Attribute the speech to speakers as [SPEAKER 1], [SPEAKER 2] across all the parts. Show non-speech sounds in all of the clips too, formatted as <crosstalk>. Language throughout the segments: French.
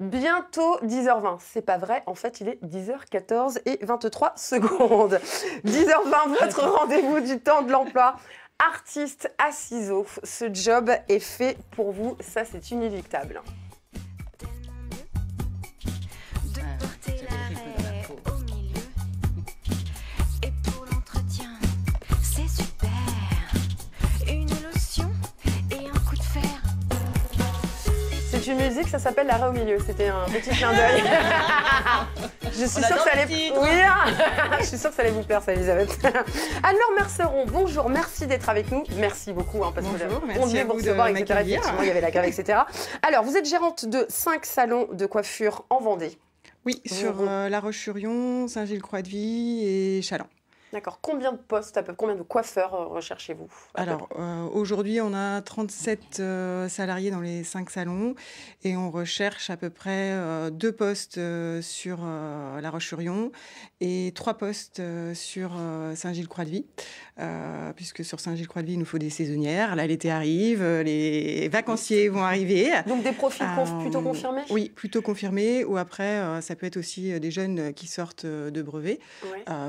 [SPEAKER 1] Bientôt 10h20. C'est pas vrai, en fait, il est 10h14 et 23 secondes. 10h20, <laughs> votre <laughs> rendez-vous du temps de l'emploi. Artiste à ciseaux, ce job est fait pour vous, ça c'est inéluctable. une musique, ça s'appelle L'arrêt au milieu. C'était un petit clin d'œil.
[SPEAKER 2] <laughs> je, suis sûre que ça allait... Hein. je
[SPEAKER 1] suis sûre que ça allait vous plaire, ça, Elisabeth. Alors, Merceron, bonjour, merci d'être avec nous. Merci beaucoup, hein,
[SPEAKER 2] parce bonjour, que on est vous recevoir, etc. il y avait la cave,
[SPEAKER 1] etc. Alors, vous êtes gérante de cinq salons
[SPEAKER 2] de coiffure en Vendée. Oui, sur euh, La Roche-sur-Yon, Saint-Gilles-Croix-de-Vie et Chaland.
[SPEAKER 1] D'accord. Combien de postes, combien de coiffeurs euh, recherchez-vous
[SPEAKER 2] Alors, euh, aujourd'hui, on a 37 euh, salariés dans les 5 salons et on recherche à peu près 2 postes sur La Roche-sur-Yon et 3 postes sur Saint-Gilles-Croix-de-Vie, puisque sur Saint-Gilles-Croix-de-Vie, il nous faut des saisonnières. Là, l'été arrive, les vacanciers vont arriver. Donc, des profils plutôt confirmés Oui, plutôt confirmés. Ou après, ça peut être aussi des jeunes qui sortent de brevets,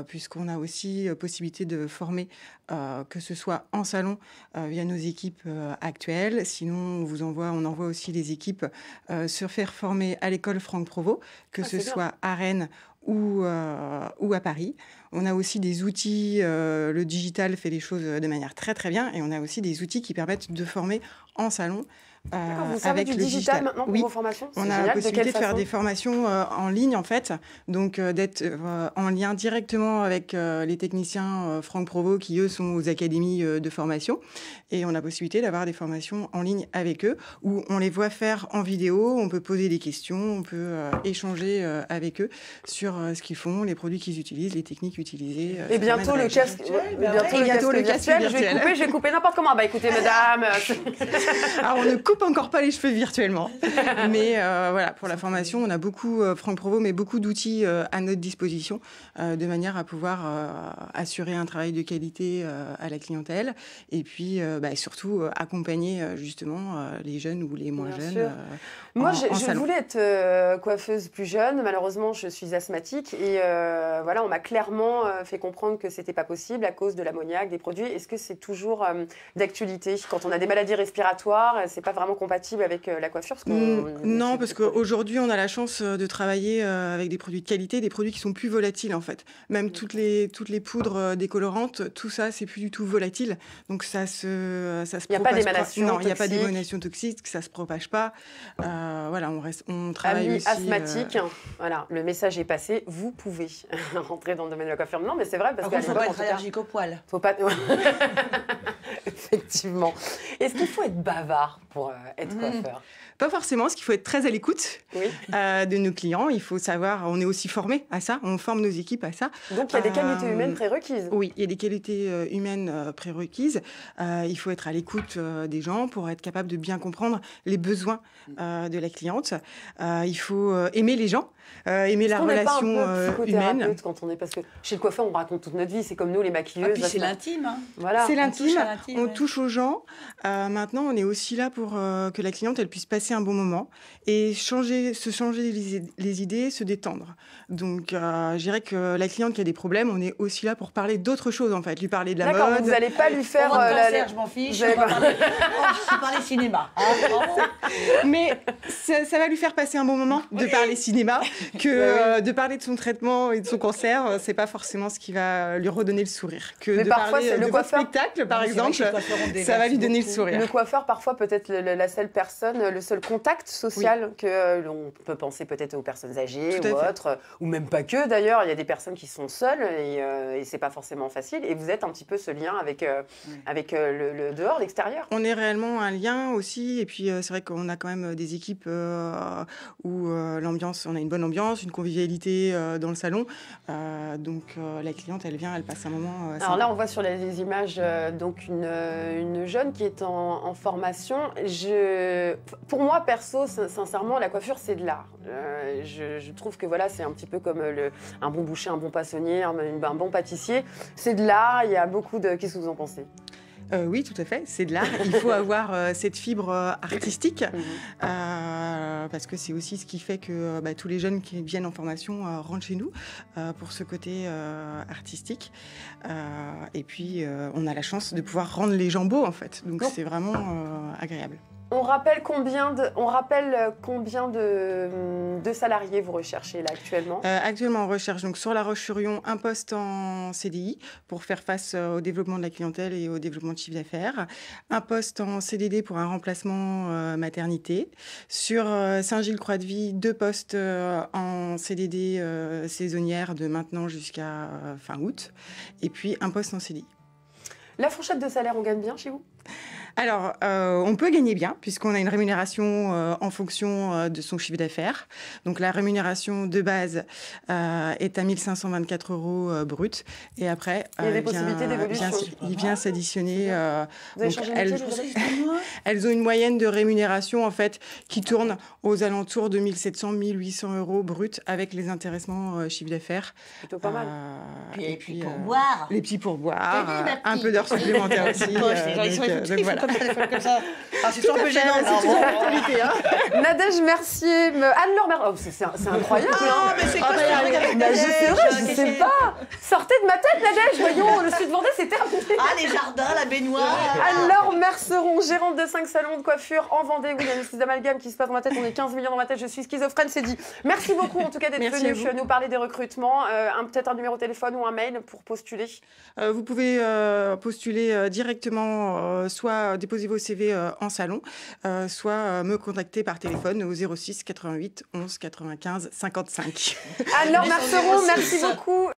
[SPEAKER 2] puisqu'on a aussi euh, possibilité de former, euh, que ce soit en salon euh, via nos équipes actuelles. Sinon, on vous envoie, on envoie aussi les équipes se faire former à l'école Franck Provost, que ah, ce soit à Rennes ou, ou, à Paris. On a aussi des outils, le digital fait les choses de manière très très bien, et on a aussi des outils qui permettent de former en salon euh, avec digital, maintenant pour vos formations On a la possibilité de, faire des formations euh, en ligne en fait, donc euh, d'être en lien directement avec les techniciens Franck Provost qui eux sont aux académies de formation et on a la possibilité d'avoir des formations en ligne avec eux où on les voit faire en vidéo, on peut poser des questions, on peut échanger avec eux sur ce qu'ils font, les produits qu'ils utilisent, les techniques utilisées. et bientôt le casque, Je vais couper, je
[SPEAKER 1] vais couper n'importe comment. Ah bah écoutez, <laughs> madame, Alors, on ne
[SPEAKER 2] coupe pas encore pas les cheveux virtuellement. <laughs> mais euh, voilà, pour la formation, on a beaucoup, euh, Franck Provo mais beaucoup d'outils euh, à notre disposition de manière à pouvoir assurer un travail de qualité à la clientèle et puis bah, surtout accompagner justement les jeunes ou les moins jeunes. Moi, je, je voulais
[SPEAKER 1] être coiffeuse plus jeune. Malheureusement, je suis asthmatique et voilà, on m'a clairement fait comprendre que c'était pas possible à cause de l'ammoniaque des produits. Est-ce que c'est toujours d'actualité quand on a des maladies respiratoires C'est pas vraiment compatible avec euh, la coiffure
[SPEAKER 2] Non, parce qu'aujourd'hui, on a la chance euh, de travailler euh, avec des produits de qualité, des produits qui sont plus volatiles en fait. Même mm. toutes, les, toutes les poudres décolorantes, tout ça, c'est plus du tout volatile. Donc ça se, ça Il n'y a pas d'émanation il n'y a pas d'émanation toxique, ça se propage pas. voilà, on, reste, on travaille asthmatique,
[SPEAKER 1] voilà, le message est passé. Vous pouvez <laughs> rentrer dans le domaine de la coiffure. Non, mais c'est vrai parce qu'il faut pas être allergique au poil. pas. <laughs> Effectivement.
[SPEAKER 2] Est-ce qu'il faut être bavard pour euh, être mm. coiffeur Pas forcément, parce qu'il faut être très à l'écoute euh, de nos clients. Il faut savoir, on est aussi formé à ça, on forme nos équipes à ça. Donc il y a des euh, qualités humaines prérequises Oui, il y a des qualités humaines prérequises. il faut être à l'écoute des gens pour être capable de bien comprendre les besoins mm. de la cliente. il faut aimer les gens. aimer la relation un humaine.
[SPEAKER 1] Quand on est parce que chez le coiffeur
[SPEAKER 2] on raconte toute notre vie, c'est comme nous les maquilleuses. Ah, c'est l'intime. Hein. Voilà. C'est l'intime. On, touche, aux gens. maintenant on est aussi là pour euh, que la cliente elle puisse passer un bon moment et changer, se changer les, idées, se détendre. Donc, euh, je dirais que la cliente qui a des problèmes, on est aussi là pour parler d'autres choses en fait, lui parler de la mode. D'accord, vous n'allez pas lui faire. Euh, la... je m'en fiche. <laughs> Je parler... cinéma. Hein, mais ça, va lui faire passer un bon moment de parler cinéma <laughs> que bah de parler de son traitement et de son cancer. C'est pas forcément ce qui va lui redonner le sourire. Que de parfois, parler de le coiffeur... spectacle, par exemple, ça va lui donner le sourire. Le
[SPEAKER 1] coiffeur, parfois, peut-être la seule personne, le seul contact social que l'on euh, peut penser peut-être aux personnes âgées ou autres, euh, ou même pas que d'ailleurs. Il y a des personnes qui sont seules et, euh, et c'est pas forcément facile. Et vous êtes un petit peu ce lien avec, avec le, dehors, l'extérieur. On
[SPEAKER 2] est réellement un lien aussi. Et puis c'est vrai qu'on a quand même des équipes où l'ambiance, on a une bonne ambiance, une convivialité dans le salon. donc la cliente, elle vient, elle passe un moment. Alors là, on
[SPEAKER 1] voit sur les images donc une, jeune qui est en, en formation pour moi, perso, sincèrement, la coiffure, c'est de l'art. Euh, je, trouve que voilà, c'est un petit peu comme euh, un bon boucher, un bon poissonnier, un, un bon pâtissier. C'est de l'art, il y a beaucoup de... Qu'est-ce que vous en pensez
[SPEAKER 2] euh, oui, tout à fait, c'est de l'art. Il faut <laughs> avoir euh, cette fibre euh, artistique mhm. parce que c'est aussi ce qui fait que bah, tous les jeunes qui viennent en formation rentrent chez nous pour ce côté artistique. et puis, on a la chance de pouvoir rendre les gens beaux en fait. Donc, c'est vraiment agréable.
[SPEAKER 1] On rappelle combien de, on rappelle euh, combien hum, de, salariés vous recherchez là actuellement euh,
[SPEAKER 2] Actuellement, on recherche donc sur La Roche-sur-Yon un poste en CDI pour faire face euh, au développement de la clientèle et au développement de chiffre d'affaires, un poste en CDD pour un remplacement maternité, sur Saint-Gilles-Croix-de-Vie deux postes en CDD saisonnière de maintenant jusqu'à fin août, et puis un poste en CDI.
[SPEAKER 1] La fourchette de salaire, on gagne bien chez vous
[SPEAKER 2] alors, euh, on peut gagner bien, puisqu'on a une rémunération euh, en fonction euh, de son chiffre d'affaires. Donc, la rémunération de base est à 1524 euros brut. Et après, il vient ah, s'additionner. <laughs> Elles, ont une moyenne de rémunération, en fait, qui tourne aux alentours de 1700, 1800 euros brut avec les intéressements chiffre d'affaires. Plutôt pas mal. et puis, les petits pourboires. Les petits pourboires. Un peu d'heures supplémentaires <laughs> aussi. Euh, donc, voilà. Comme ça. Ah, c'est un peu gênant. Hein.
[SPEAKER 1] Nadège Mercier, Anne-Laure Mercier. Oh, c'est incroyable. non ah, hein. mais c'est ah, quoi Je sais pas. Sortez de ma tête, Nadège. Voyons, le sud Vendée, c'est terminé. Ah, les jardins, la baignoire. Anne-Laure Merceron, gérante de 5 salons de coiffure en Vendée. Oui, il y a une espèce d'amalgame qui se passe dans ma tête. On est 15 millions dans ma tête. Je suis schizophrène, c'est dit. Merci beaucoup, en tout cas, d'être venu nous parler des recrutements. Euh, peut-être un numéro de téléphone ou un mail
[SPEAKER 2] pour postuler. Euh, vous pouvez postuler directement euh, soit déposez vos CV euh, en salon, euh, soit me contactez par téléphone au 06 88 11 95 55. Alors, Marceron, merci beaucoup.